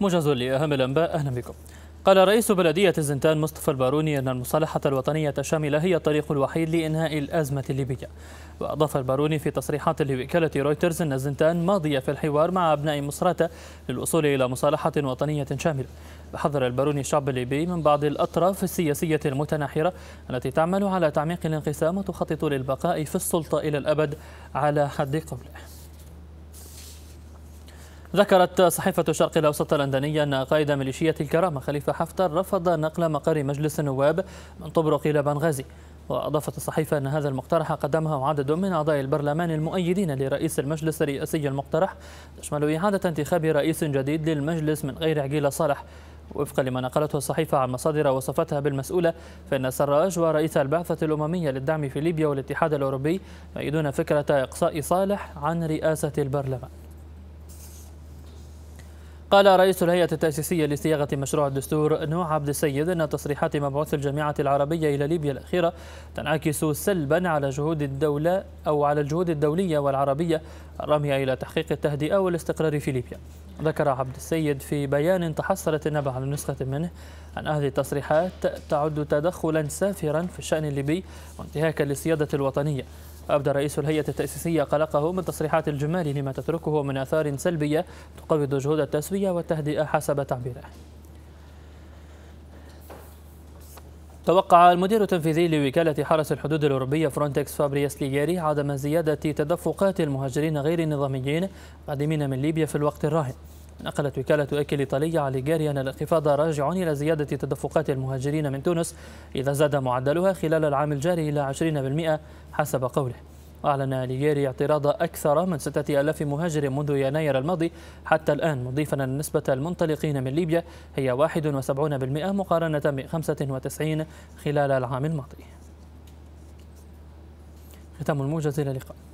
موجز لأهم الأنباء أهلا بكم قال رئيس بلدية الزنتان مصطفى الباروني أن المصالحة الوطنية الشاملة هي الطريق الوحيد لإنهاء الأزمة الليبية وأضاف الباروني في تصريحات لوكالة رويترز أن الزنتان ماضية في الحوار مع أبناء مصراتة للوصول إلى مصالحة وطنية شاملة وحذر الباروني الشعب الليبي من بعض الأطراف السياسية المتناحرة التي تعمل على تعميق الانقسام وتخطط للبقاء في السلطة إلى الأبد على حد قوله ذكرت صحيفة الشرق الأوسط اللندنية أن قائد ميليشية الكرامة خليفة حفتر رفض نقل مقر مجلس النواب من طبرق إلى بنغازي وأضافت الصحيفة أن هذا المقترح قدمه عدد من أعضاء البرلمان المؤيدين لرئيس المجلس الرئاسي المقترح تشمل إعادة انتخاب رئيس جديد للمجلس من غير عقيل صالح وفقا لما نقلته الصحيفة عن مصادر وصفتها بالمسؤولة فإن سراج ورئيس البعثة الأممية للدعم في ليبيا والاتحاد الأوروبي يؤيدون فكرة إقصاء صالح عن رئاسة البرلمان قال رئيس الهيئة التأسيسية لصياغة مشروع الدستور نوح عبد السيد أن تصريحات مبعوث الجامعة العربية إلى ليبيا الأخيرة تنعكس سلبا على جهود الدولة أو على الجهود الدولية والعربية الرامية إلى تحقيق التهدئة والاستقرار في ليبيا ذكر عبد السيد في بيان تحصلت النبع على نسخة منه أن هذه التصريحات تعد تدخلا سافرا في الشأن الليبي وانتهاكا للسيادة الوطنية أبدى رئيس الهيئة التأسيسية قلقه من تصريحات الجمال لما تتركه من آثار سلبية تقوض جهود التسوية والتهدئة حسب تعبيره توقع المدير التنفيذي لوكالة حرس الحدود الأوروبية فرونتكس فابرياس ليجيري عدم زيادة تدفقات المهاجرين غير النظاميين قادمين من ليبيا في الوقت الراهن نقلت وكالة أكل إيطالية على جاري أن الانخفاض راجع إلى زيادة تدفقات المهاجرين من تونس إذا زاد معدلها خلال العام الجاري إلى 20% حسب قوله أعلن ليجيري اعتراض أكثر من 6000 مهاجر منذ يناير الماضي حتى الآن مضيفا أن نسبة المنطلقين من ليبيا هي 71% مقارنة ب 95 خلال العام الماضي ختام الموجز إلى اللقاء